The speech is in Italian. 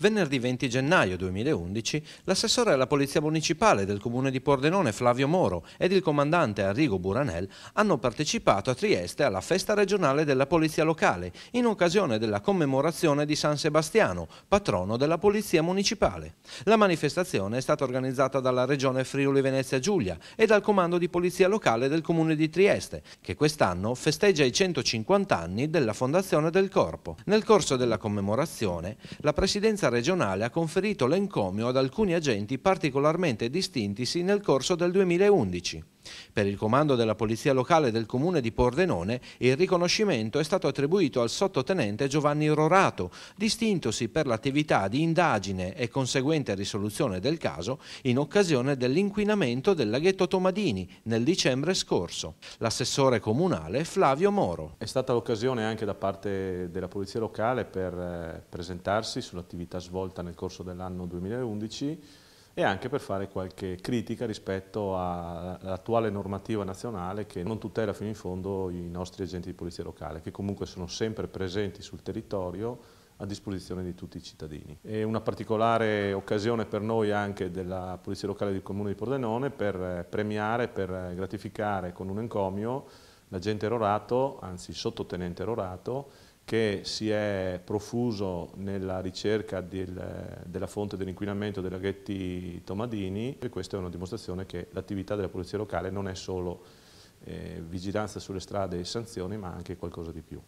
venerdì 20 gennaio 2011 l'assessore alla Polizia Municipale del Comune di Pordenone Flavio Moro ed il comandante Arrigo Buranel hanno partecipato a Trieste alla festa regionale della Polizia Locale in occasione della commemorazione di San Sebastiano, patrono della Polizia Municipale. La manifestazione è stata organizzata dalla Regione Friuli Venezia Giulia e dal Comando di Polizia Locale del Comune di Trieste, che quest'anno festeggia i 150 anni della fondazione del corpo. Nel corso della commemorazione, la Presidenza giustizia regionale ha conferito l'encomio ad alcuni agenti particolarmente distintisi nel corso del 2011. Per il comando della Polizia Locale del Comune di Pordenone il riconoscimento è stato attribuito al sottotenente Giovanni Rorato, distintosi per l'attività di indagine e conseguente risoluzione del caso in occasione dell'inquinamento del laghetto Tomadini nel dicembre scorso. L'assessore comunale Flavio Moro. È stata l'occasione anche da parte della Polizia Locale per eh, presentarsi sull'attività svolta nel corso dell'anno 2011 e anche per fare qualche critica rispetto all'attuale normativa nazionale che non tutela fino in fondo i nostri agenti di polizia locale, che comunque sono sempre presenti sul territorio a disposizione di tutti i cittadini. È una particolare occasione per noi anche della Polizia Locale del Comune di Pordenone per eh, premiare, per eh, gratificare con un encomio l'agente Rorato, anzi sottotenente Rorato, che si è profuso nella ricerca del, della fonte dell'inquinamento dei laghetti tomadini e questa è una dimostrazione che l'attività della polizia locale non è solo eh, vigilanza sulle strade e sanzioni ma anche qualcosa di più.